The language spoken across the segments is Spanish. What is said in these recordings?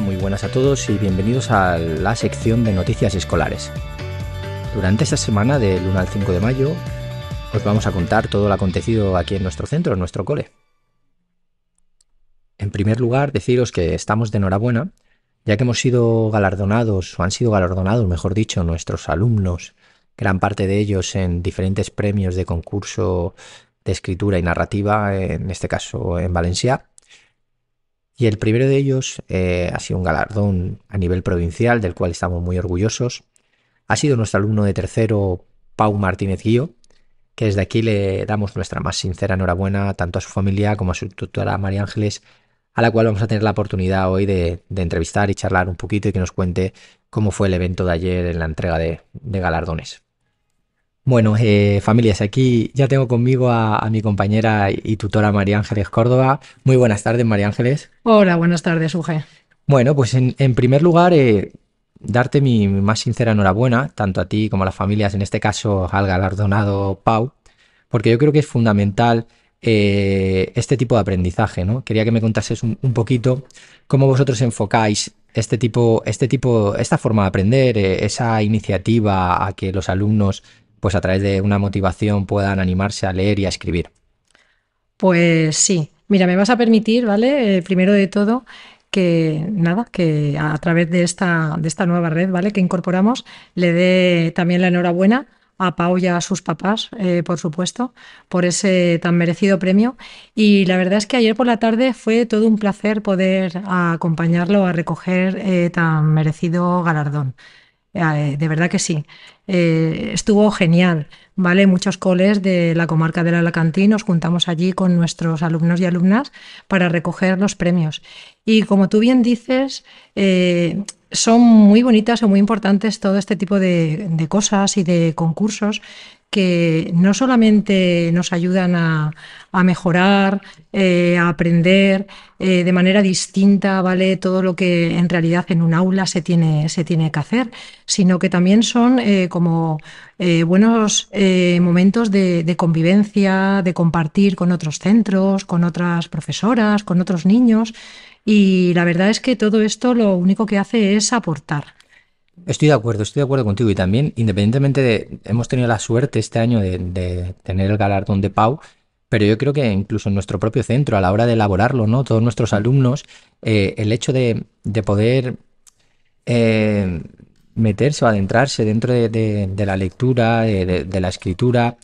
muy buenas a todos y bienvenidos a la sección de noticias escolares. Durante esta semana del 1 al 5 de mayo os vamos a contar todo lo acontecido aquí en nuestro centro, en nuestro cole. En primer lugar, deciros que estamos de enhorabuena, ya que hemos sido galardonados, o han sido galardonados, mejor dicho, nuestros alumnos, gran parte de ellos en diferentes premios de concurso de escritura y narrativa, en este caso en Valencia, y el primero de ellos eh, ha sido un galardón a nivel provincial, del cual estamos muy orgullosos. Ha sido nuestro alumno de tercero, Pau Martínez Guío, que desde aquí le damos nuestra más sincera enhorabuena tanto a su familia como a su tutora María Ángeles, a la cual vamos a tener la oportunidad hoy de, entrevistar y charlar un poquito y que nos cuente cómo fue el evento de ayer en la entrega de galardones. Bueno, eh, familias, aquí ya tengo conmigo a, mi compañera y, tutora María Ángeles Córdoba. Muy buenas tardes, María Ángeles. Hola, buenas tardes, Uge. Bueno, pues en, primer lugar, eh, darte mi más sincera enhorabuena, tanto a ti como a las familias, en este caso al galardonado Pau, porque yo creo que es fundamental eh, este tipo de aprendizaje, ¿no? Quería que me contases un, poquito cómo vosotros enfocáis este tipo, este tipo, esta forma de aprender, esa iniciativa a que los alumnos pues a través de una motivación puedan animarse a leer y a escribir. Pues sí, mira, me vas a permitir, ¿vale? Eh, primero de todo, que nada, que a través de esta, de esta nueva red, ¿vale? Que incorporamos, le dé también la enhorabuena a Pau y a sus papás, eh, por supuesto, por ese tan merecido premio. Y la verdad es que ayer por la tarde fue todo un placer poder acompañarlo a recoger eh, tan merecido galardón. Ah, eh, de verdad que sí. Eh, estuvo genial, ¿vale? Muchos coles de la comarca la Alacantí nos juntamos allí con nuestros alumnos y alumnas para recoger los premios. Y como tú bien dices, eh, son muy bonitas o muy importantes todo este tipo de cosas y de concursos que no solamente nos ayudan a, mejorar, eh, a aprender eh, de manera distinta, ¿vale? Todo lo que en realidad en un aula se tiene, que hacer, sino que también son eh, como buenos momentos de, convivencia, de compartir con otros centros, con otras profesoras, con otros niños. Y la verdad es que todo esto lo único que hace es aportar. Estoy de acuerdo, estoy de acuerdo contigo. Y también, independientemente de, hemos tenido la suerte este año de, tener el galardón de Pau, pero yo creo que incluso en nuestro propio centro, a la hora de elaborarlo, ¿no? Todos nuestros alumnos, eh, el hecho de, poder eh, meterse o adentrarse dentro de, la lectura, de, la escritura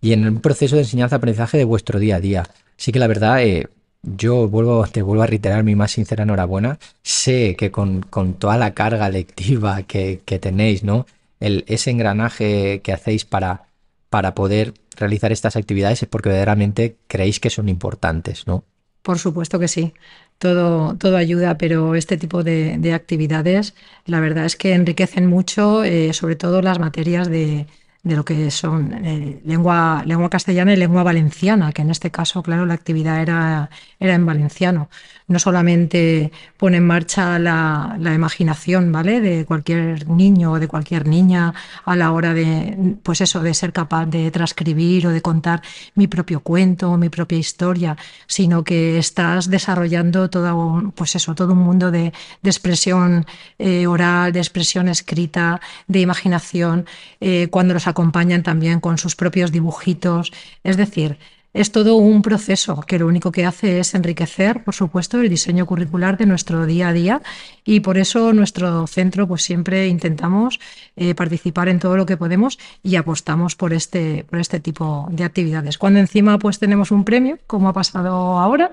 y en el proceso de enseñanza-aprendizaje de vuestro día a día. Sí que la verdad, eh, yo vuelvo, te vuelvo a reiterar mi más sincera enhorabuena. Sé que con, toda la carga lectiva que, tenéis, ¿no? El, ese engranaje que hacéis para, para poder realizar estas actividades es porque verdaderamente creéis que son importantes, ¿no? Por supuesto que sí. Todo, todo ayuda, pero este tipo de, actividades, la verdad es que enriquecen mucho, eh, sobre todo las materias de, de lo que son eh, lengua, lengua castellana y lengua valenciana, que en este caso, claro, la actividad era, era en valenciano. No solamente pone en marcha la, imaginación, ¿vale? De cualquier niño o de cualquier niña a la hora de, pues eso, de ser capaz de transcribir o de contar mi propio cuento, mi propia historia, sino que estás desarrollando todo, pues eso, todo un mundo de, expresión eh, oral, de expresión escrita, de imaginación. Eh, cuando los acompañan también con sus propios dibujitos. Es decir, es todo un proceso que lo único que hace es enriquecer, por supuesto, el diseño curricular de nuestro día a día y por eso nuestro centro pues siempre intentamos eh, participar en todo lo que podemos y apostamos por este, por este tipo de actividades. Cuando encima pues tenemos un premio, como ha pasado ahora,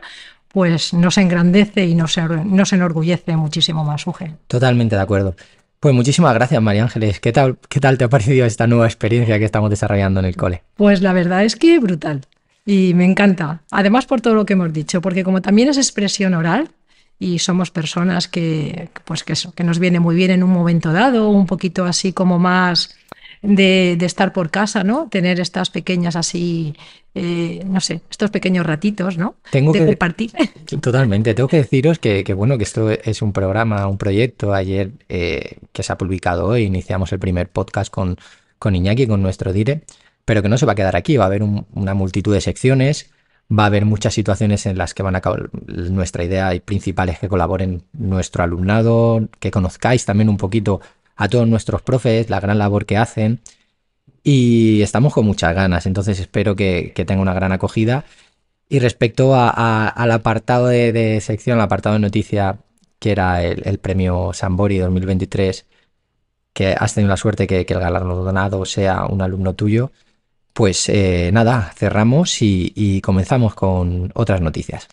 pues nos engrandece y nos, nos enorgullece muchísimo más, Uge. Totalmente de acuerdo. Pues muchísimas gracias, María Ángeles. ¿Qué tal, ¿Qué tal te ha parecido esta nueva experiencia que estamos desarrollando en el cole? Pues la verdad es que brutal y me encanta. Además por todo lo que hemos dicho, porque como también es expresión oral y somos personas que, pues que, eso, que nos viene muy bien en un momento dado, un poquito así como más de, estar por casa, ¿no? Tener estas pequeñas así, eh, no sé, estos pequeños ratitos, ¿no? Tengo que compartir. Totalmente. Tengo que deciros que, bueno, que esto es un programa, un proyecto. Ayer eh, que se ha publicado hoy, iniciamos el primer podcast con, con Iñaki, con nuestro dire, pero que no se va a quedar aquí. Va a haber una multitud de secciones va a haber muchas situaciones en las que van a acabar nuestra idea y principal es que colaboren nuestro alumnado, que conozcáis también un poquito a todos nuestros profes, la gran labor que hacen. Y estamos con muchas ganas, entonces espero que, tenga una gran acogida. Y respecto al apartado de, sección, el apartado de noticia, que era el, premio Sambori 2023, que has tenido la suerte que, que el galardonado sea un alumno tuyo, pues eh, nada, cerramos y comenzamos con otras noticias.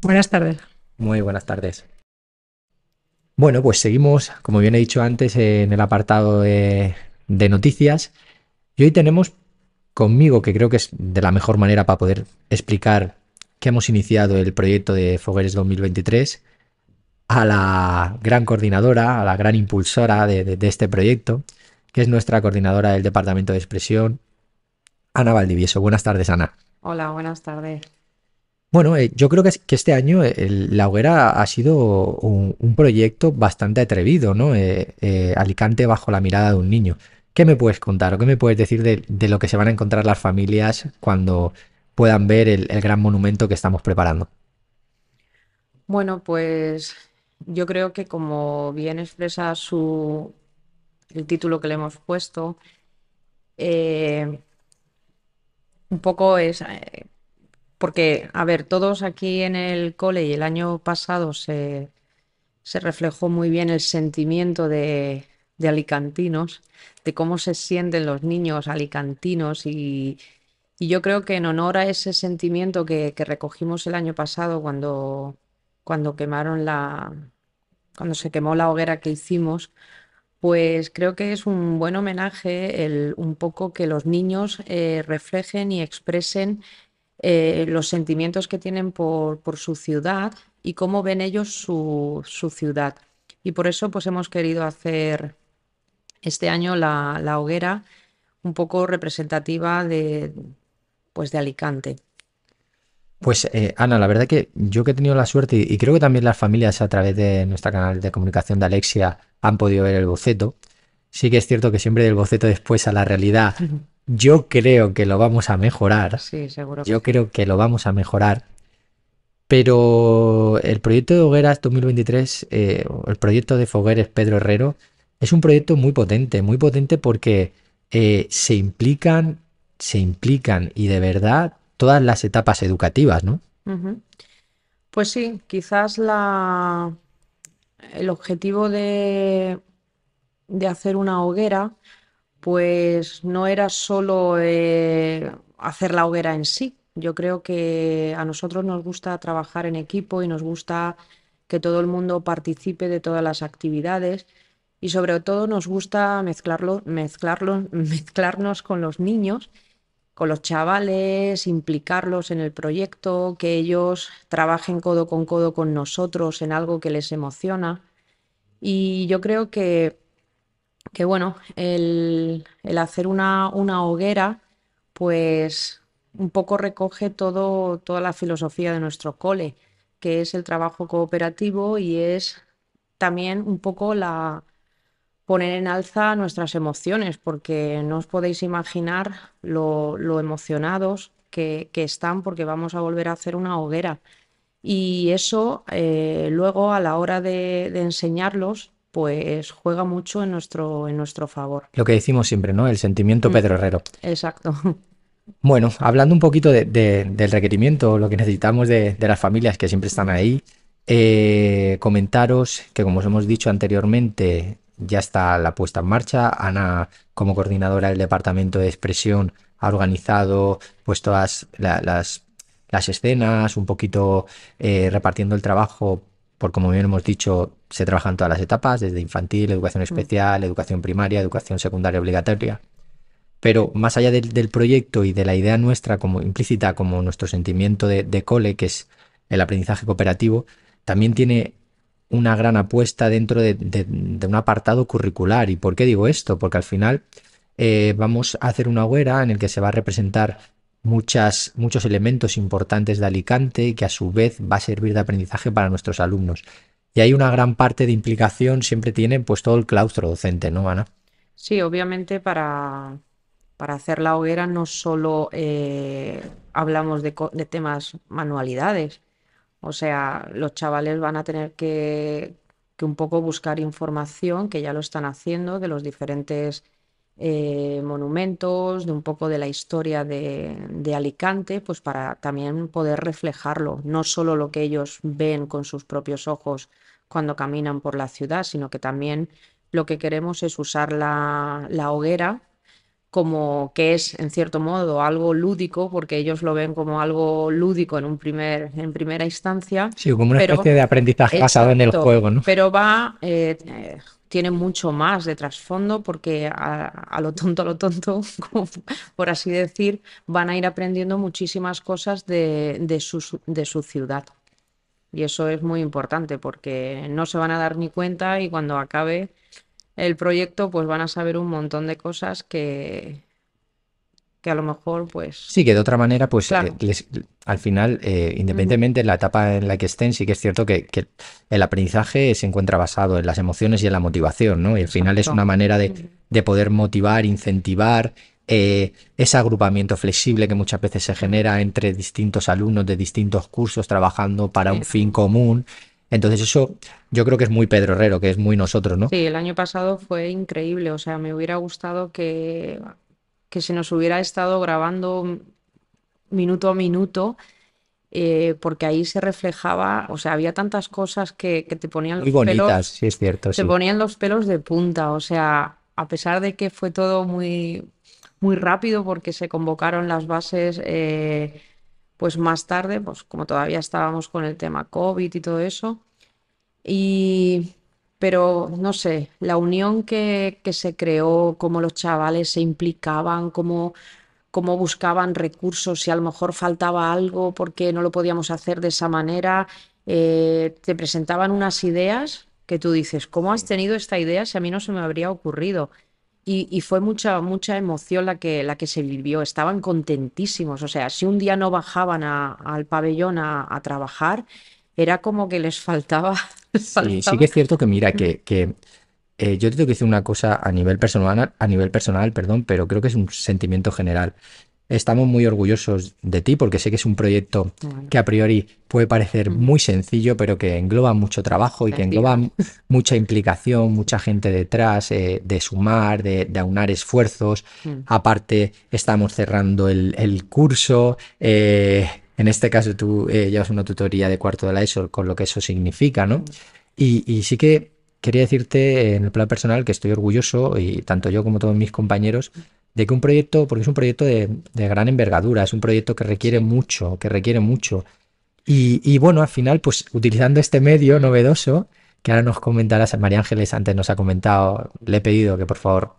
Buenas tardes. Muy buenas tardes. Bueno, pues seguimos, como bien he dicho antes, en el apartado de, noticias. Y hoy tenemos conmigo, que creo que es de la mejor manera para poder explicar que hemos iniciado el proyecto de Fogueres 2023, a la gran coordinadora, a la gran impulsora de este proyecto, que es nuestra coordinadora del Departamento de Expresión, Ana Valdivieso. Buenas tardes, Ana. Hola, buenas tardes. Bueno, eh, yo creo que, este año eh, la hoguera ha sido un, proyecto bastante atrevido, ¿no? Eh, Alicante bajo la mirada de un niño. ¿Qué me puedes contar o qué me puedes decir de, lo que se van a encontrar las familias cuando puedan ver el, gran monumento que estamos preparando? Bueno, pues yo creo que como bien expresa el título que le hemos puesto, un poco es porque, a ver, todos aquí en el cole y el año pasado se, reflejó muy bien el sentimiento de, de alicantinos, de cómo se sienten los niños alicantinos y, yo creo que en honor a ese sentimiento que, recogimos el año pasado cuando, cuando quemaron la. cuando se quemó la hoguera que hicimos, pues creo que es un buen homenaje el, un poco que los niños eh, reflejen y expresen eh, los sentimientos que tienen por, por, su ciudad y cómo ven ellos su, ciudad. Y por eso pues, hemos querido hacer este año la, hoguera un poco representativa de, pues, de Alicante. Pues eh, Ana, la verdad que yo que he tenido la suerte y, creo que también las familias a través de nuestro canal de comunicación de Alexia han podido ver el boceto. Sí que es cierto que siempre del boceto después a la realidad yo creo que lo vamos a mejorar. Sí, seguro. Yo creo que lo vamos a mejorar. Pero el proyecto de Hogueras 2023, eh, el proyecto de Fogueres Pedro Herrero, es un proyecto muy potente, muy potente porque eh, se implican, se implican y de verdad todas las etapas educativas, ¿no? Pues sí, quizás la, el objetivo de, de hacer una hoguera pues no era solo eh, hacer la hoguera en sí. Yo creo que a nosotros nos gusta trabajar en equipo y nos gusta que todo el mundo participe de todas las actividades y sobre todo nos gusta mezclarlo, mezclarlo, mezclarnos con los niños, con los chavales, implicarlos en el proyecto, que ellos trabajen codo con codo con nosotros en algo que les emociona. Y yo creo que que bueno, el, hacer una, hoguera, pues un poco recoge todo, toda la filosofía de nuestro cole, que es el trabajo cooperativo y es también un poco la poner en alza nuestras emociones, porque no os podéis imaginar lo, emocionados que, están porque vamos a volver a hacer una hoguera. Y eso eh, luego a la hora de, enseñarlos pues juega mucho en nuestro, en nuestro favor. Lo que decimos siempre, ¿no? El sentimiento mm. Pedro Herrero. Exacto. Bueno, hablando un poquito del requerimiento, lo que necesitamos de, las familias que siempre están ahí, eh, comentaros que como os hemos dicho anteriormente, ya está la puesta en marcha. Ana, como coordinadora del departamento de expresión, ha organizado pues, todas las, las, escenas, un poquito eh, repartiendo el trabajo por como bien hemos dicho, se trabaja en todas las etapas, desde infantil, educación mm. especial, educación primaria, educación secundaria obligatoria. Pero más allá del proyecto y de la idea nuestra como implícita, como nuestro sentimiento de, cole, que es el aprendizaje cooperativo, también tiene una gran apuesta dentro de, un apartado curricular. ¿Y por qué digo esto? Porque al final eh, vamos a hacer una huera en el que se va a representar muchas, muchos elementos importantes de Alicante que a su vez va a servir de aprendizaje para nuestros alumnos. Y hay una gran parte de implicación, siempre tiene pues todo el claustro docente, ¿no, Ana? Sí, obviamente para, para hacer la hoguera no solo eh, hablamos de, temas manualidades, o sea, los chavales van a tener que, que un poco buscar información, que ya lo están haciendo, de los diferentes eh, monumentos, de un poco de la historia de, Alicante, pues para también poder reflejarlo, no solo lo que ellos ven con sus propios ojos cuando caminan por la ciudad, sino que también lo que queremos es usar la, la hoguera como que es en cierto modo algo lúdico, porque ellos lo ven como algo lúdico en un primer, en primera instancia. Sí, como una especie de aprendizaje basado en el juego, ¿no? Pero va, eh, tiene mucho más de trasfondo, porque a, lo tonto, a lo tonto, por así decir, van a ir aprendiendo muchísimas cosas de, de, su, de su ciudad. Y eso es muy importante, porque no se van a dar ni cuenta y cuando acabe el proyecto, pues van a saber un montón de cosas que, que a lo mejor pues... Sí, que de otra manera, pues eh, al final, eh, independientemente de la etapa en la que estén, sí que es cierto que, el aprendizaje se encuentra basado en las emociones y en la motivación, ¿no? Y al final es una manera de, poder motivar, incentivar. Eh, ese agrupamiento flexible que muchas veces se genera entre distintos alumnos de distintos cursos trabajando para un fin común, entonces eso yo creo que es muy Pedro Herrero, que es muy nosotros, ¿no? Sí, el año pasado fue increíble, o sea, me hubiera gustado que, que se nos hubiera estado grabando minuto a minuto, eh, porque ahí se reflejaba, o sea, había tantas cosas que, que te ponían muy los bonitas, sí es cierto. Te ponían los pelos de punta, o sea, a pesar de que fue todo muy, muy rápido porque se convocaron las bases. Eh, pues más tarde, pues como todavía estábamos con el tema COVID y todo eso. Y, pero no sé, la unión que, se creó, cómo los chavales se implicaban, cómo, buscaban recursos, si a lo mejor faltaba algo porque no lo podíamos hacer de esa manera, eh, te presentaban unas ideas que tú dices, ¿cómo has tenido esta idea si a mí no se me habría ocurrido? Y, fue mucha, mucha emoción la que, la que se vivió. Estaban contentísimos. O sea, si un día no bajaban a, al pabellón a, trabajar, era como que les faltaba. Les Sí, sí que es cierto que mira, que, que eh, yo te tengo que decir una cosa a nivel personal, a nivel personal, perdón, pero creo que es un sentimiento general estamos muy orgullosos de ti porque sé que es un proyecto que a priori puede parecer muy sencillo, pero que engloba mucho trabajo y que engloba mucha implicación, mucha gente detrás, eh, de sumar, de, aunar esfuerzos. Mm. Aparte, estamos cerrando el, curso. Eh, en este caso, tú eh, llevas una tutoría de cuarto de la ESO, con lo que eso significa, ¿no? Mm. Y, sí que quería decirte en el plan personal que estoy orgulloso, y tanto yo como todos mis compañeros, de que un proyecto, porque es un proyecto de, gran envergadura, es un proyecto que requiere mucho, que requiere mucho. Y, bueno, al final, pues utilizando este medio novedoso, que ahora nos comentarás, María Ángeles antes nos ha comentado, le he pedido que por favor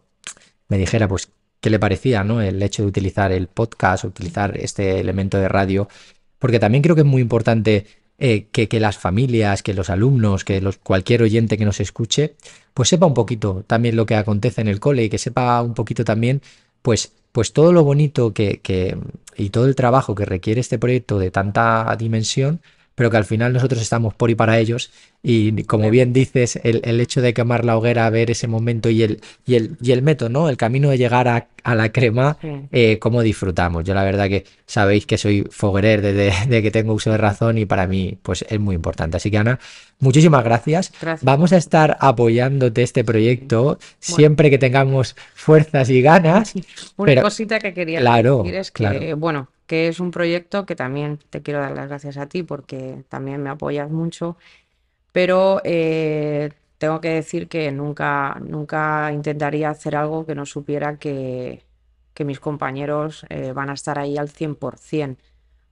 me dijera, pues, qué le parecía, ¿no? El hecho de utilizar el podcast, utilizar este elemento de radio, porque también creo que es muy importante eh, que, que, las familias, que los alumnos, que los, cualquier oyente que nos escuche, pues sepa un poquito también lo que acontece en el cole y que sepa un poquito también pues, pues todo lo bonito que, que, y todo el trabajo que requiere este proyecto de tanta dimensión, pero que al final nosotros estamos por y para ellos. Y como bien dices, el, hecho de quemar la hoguera, ver ese momento y el, y el, y el método, ¿no? El camino de llegar a, la crema, eh, cómo disfrutamos. Yo la verdad que sabéis que soy foguerer desde, que tengo uso de razón y para mí pues es muy importante. Así que Ana, muchísimas gracias. Vamos a estar apoyándote este proyecto siempre que tengamos fuerzas y ganas. Una cosita que quería decir es que, bueno, que es un proyecto que también te quiero dar las gracias a ti porque también me apoyas mucho, pero eh, tengo que decir que nunca, nunca intentaría hacer algo que no supiera que, que mis compañeros eh, van a estar ahí al 100%,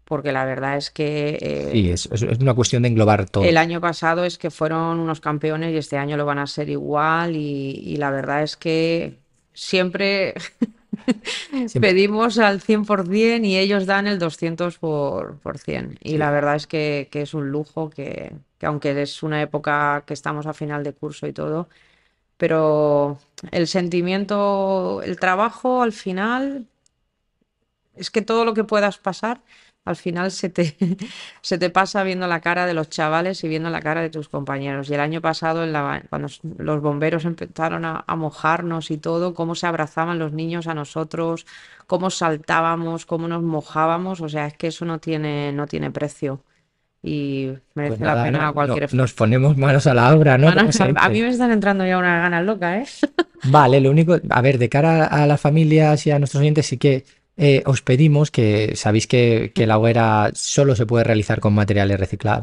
porque la verdad es que... Eh, sí, es, una cuestión de englobar todo. El año pasado es que fueron unos campeones y este año lo van a ser igual y la verdad es que siempre... Pedimos al 100% y ellos dan el 200%. Por, 100. Y la verdad es que, es un lujo, que, que, aunque es una época que estamos a final de curso y todo, pero el sentimiento, el trabajo al final, es que todo lo que puedas pasar al final se te, se te pasa viendo la cara de los chavales y viendo la cara de tus compañeros. Y el año pasado, en cuando los bomberos empezaron a, mojarnos y todo, cómo se abrazaban los niños a nosotros, cómo saltábamos, cómo nos mojábamos, o sea, es que eso no tiene, no tiene precio. Y merece pues la pena cualquier... nos ponemos manos a la obra, ¿no? a mí me están entrando ya unas ganas locas, ¿eh? Vale, lo único, a ver, de cara a las familias y a nuestros oyentes sí que eh, os pedimos que sabéis que, que, la hoguera solo se puede realizar con materiales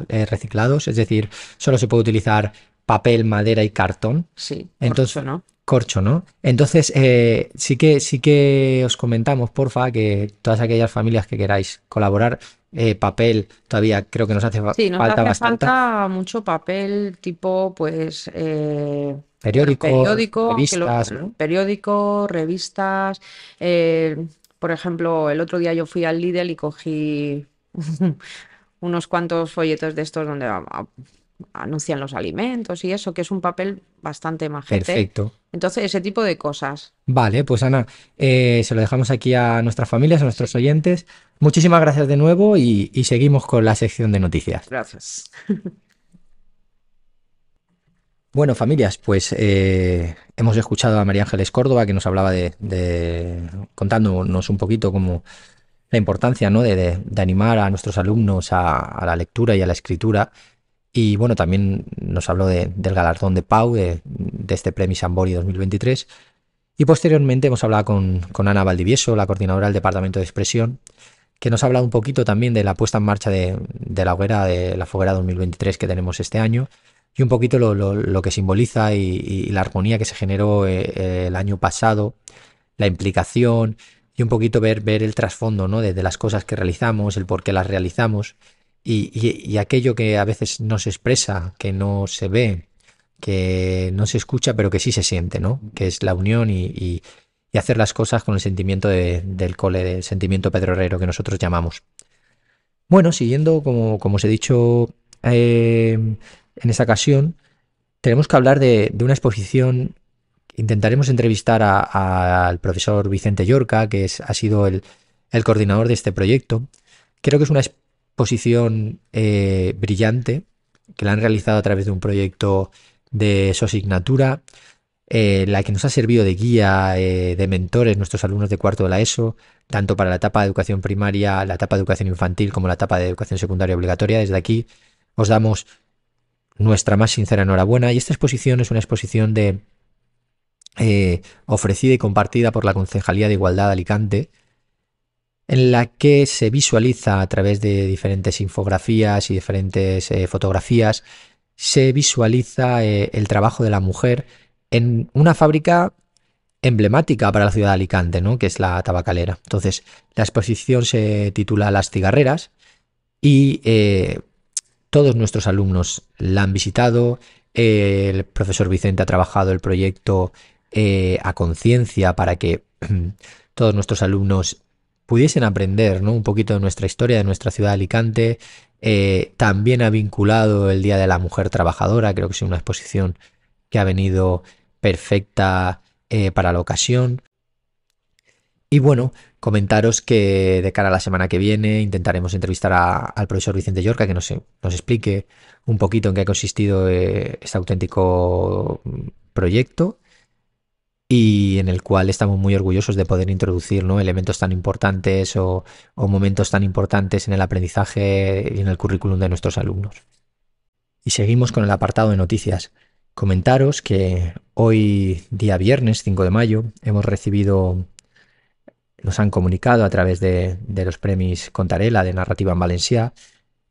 eh, reciclados, es decir, solo se puede utilizar papel, madera y cartón. Sí, corcho, ¿no? Corcho, ¿no? Entonces, eh, sí, que, sí que os comentamos, porfa, que todas aquellas familias que queráis colaborar, papel, todavía creo que nos hace falta sí, nos falta hace falta mucho papel tipo, pues... periódico, revistas, lo, periódico, revistas, por ejemplo, el otro día yo fui al Lidl y cogí unos cuantos folletos de estos donde ah, ah, anuncian los alimentos y eso, que es un papel bastante majete. Perfecto. Entonces, ese tipo de cosas. Vale, pues Ana, eh, se lo dejamos aquí a nuestras familias, a nuestros oyentes. Muchísimas gracias de nuevo y seguimos con la sección de noticias. Gracias. Bueno, familias, pues eh, hemos escuchado a María Ángeles Córdoba que nos hablaba de, contándonos un poquito como la importancia ¿no? de, animar a nuestros alumnos a, la lectura y a la escritura. Y bueno, también nos habló del galardón de Pau, de, este Premio Sambori 2023. Y posteriormente hemos hablado con, Ana Valdivieso, la coordinadora del Departamento de Expresión, que nos ha hablado un poquito también de la puesta en marcha de, de la hoguera de la foguera 2023 que tenemos este año y un poquito lo, que simboliza y, la armonía que se generó eh, eh, el año pasado, la implicación y un poquito ver, ver el trasfondo ¿no? de, las cosas que realizamos, el por qué las realizamos y, aquello que a veces no se expresa, que no se ve, que no se escucha, pero que sí se siente, ¿no? que es la unión y, hacer las cosas con el sentimiento del cole, el sentimiento Herrero que nosotros llamamos. Bueno, siguiendo, como, como os he dicho, eh, en esta ocasión tenemos que hablar de, una exposición. Intentaremos entrevistar al profesor Vicente Yorca, que ha sido el, coordinador de este proyecto. Creo que es una exposición eh, brillante que la han realizado a través de un proyecto de su asignatura, eh, la que nos ha servido de guía, eh, de mentores, nuestros alumnos de cuarto de la ESO, tanto para la etapa de educación primaria, la etapa de educación infantil, como la etapa de educación secundaria obligatoria. Desde aquí os damos nuestra más sincera enhorabuena. Y esta exposición es una exposición de eh, ofrecida y compartida por la Concejalía de Igualdad de Alicante, en la que se visualiza a través de diferentes infografías y diferentes eh, fotografías, se visualiza eh, el trabajo de la mujer en una fábrica emblemática para la ciudad de Alicante, ¿no? que es la tabacalera. Entonces, la exposición se titula Las cigarreras y todos nuestros alumnos la han visitado, el profesor Vicente ha trabajado el proyecto eh, a conciencia para que todos nuestros alumnos pudiesen aprender ¿no? un poquito de nuestra historia, de nuestra ciudad de Alicante. Eh, también ha vinculado el Día de la Mujer Trabajadora, creo que es una exposición que ha venido perfecta eh, para la ocasión. Y bueno, comentaros que de cara a la semana que viene intentaremos entrevistar al profesor Vicente Yorca que nos, explique un poquito en qué ha consistido eh, este auténtico proyecto y en el cual estamos muy orgullosos de poder introducir ¿no? elementos tan importantes o, o momentos tan importantes en el aprendizaje y en el currículum de nuestros alumnos. Y seguimos con el apartado de noticias. Comentaros que hoy, día viernes 5 de mayo, hemos recibido nos han comunicado a través de, los premios Contarela de Narrativa en Valencia,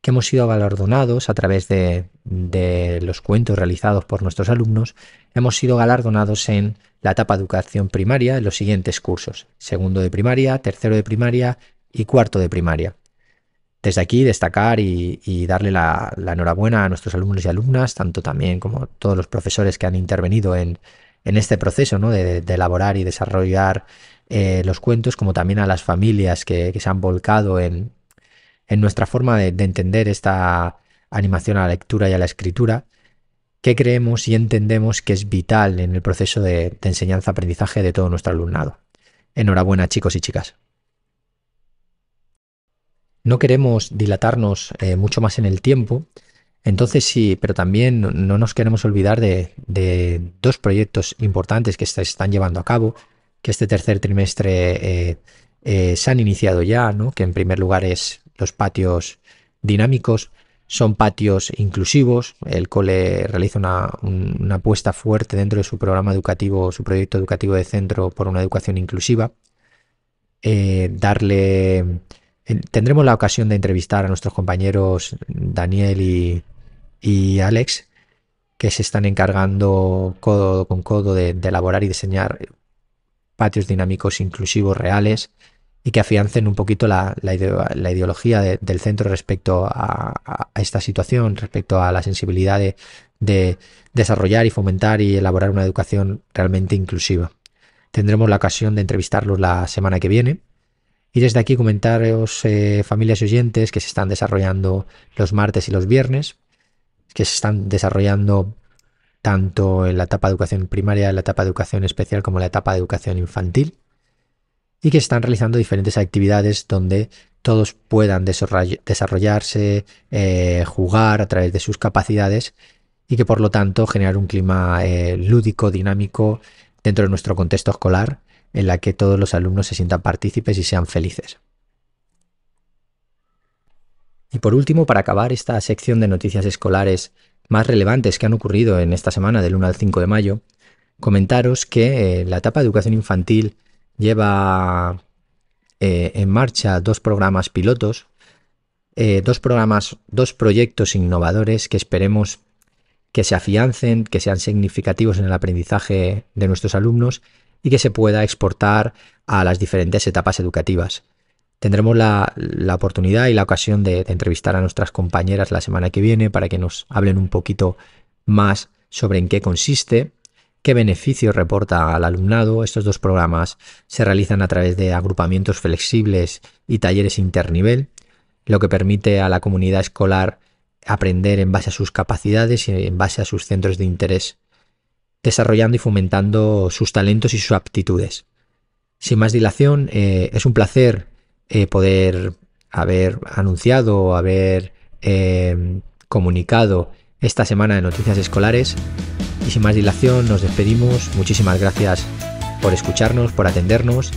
que hemos sido galardonados a través de, los cuentos realizados por nuestros alumnos, hemos sido galardonados en la etapa de educación primaria en los siguientes cursos, segundo de primaria, tercero de primaria y cuarto de primaria. Desde aquí destacar y, darle la, enhorabuena a nuestros alumnos y alumnas, tanto también como todos los profesores que han intervenido en, este proceso de elaborar y desarrollar eh, los cuentos, como también a las familias que, se han volcado en, nuestra forma de, entender esta animación a la lectura y a la escritura, que creemos y entendemos que es vital en el proceso de, enseñanza-aprendizaje de todo nuestro alumnado. Enhorabuena chicos y chicas. No queremos dilatarnos eh, mucho más en el tiempo, entonces sí, pero también no nos queremos olvidar de, de dos proyectos importantes que se están llevando a cabo que este tercer trimestre eh, eh, se han iniciado ya, ¿no? que en primer lugar es los patios dinámicos, son patios inclusivos, el cole realiza una, apuesta fuerte dentro de su programa educativo, su proyecto educativo de centro por una educación inclusiva, eh, darle... Tendremos la ocasión de entrevistar a nuestros compañeros Daniel y, Alex, que se están encargando codo con codo de, elaborar y diseñar patios dinámicos inclusivos reales y que afiancen un poquito la, ideología del centro respecto a, esta situación, respecto a la sensibilidad de, desarrollar y fomentar y elaborar una educación realmente inclusiva. Tendremos la ocasión de entrevistarlos la semana que viene. Y desde aquí comentaros, eh, familias familias oyentes, que se están desarrollando los martes y los viernes, que se están desarrollando tanto en la etapa de educación primaria, en la etapa de educación especial como en la etapa de educación infantil, y que están realizando diferentes actividades donde todos puedan desarrollarse, eh, jugar a través de sus capacidades y que por lo tanto generar un clima eh, lúdico, dinámico dentro de nuestro contexto escolar en la que todos los alumnos se sientan partícipes y sean felices. Y por último, para acabar esta sección de noticias escolares más relevantes que han ocurrido en esta semana del 1 al 5 de mayo, comentaros que eh, la etapa de educación infantil lleva eh, en marcha dos programas pilotos, eh, dos programas, dos proyectos innovadores que esperemos que se afiancen, que sean significativos en el aprendizaje de nuestros alumnos y que se pueda exportar a las diferentes etapas educativas. Tendremos la, oportunidad y la ocasión de, entrevistar a nuestras compañeras la semana que viene para que nos hablen un poquito más sobre en qué consiste, qué beneficios reporta al alumnado. Estos dos programas se realizan a través de agrupamientos flexibles y talleres internivel, lo que permite a la comunidad escolar aprender en base a sus capacidades y en base a sus centros de interés, desarrollando y fomentando sus talentos y sus aptitudes. Sin más dilación, eh, es un placer eh, poder haber anunciado haber em, comunicado esta semana de noticias escolares. Y sin más dilación nos despedimos. Muchísimas gracias por escucharnos, por atendernos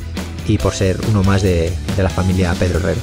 y por ser uno más de, de la familia Pedro Herrero.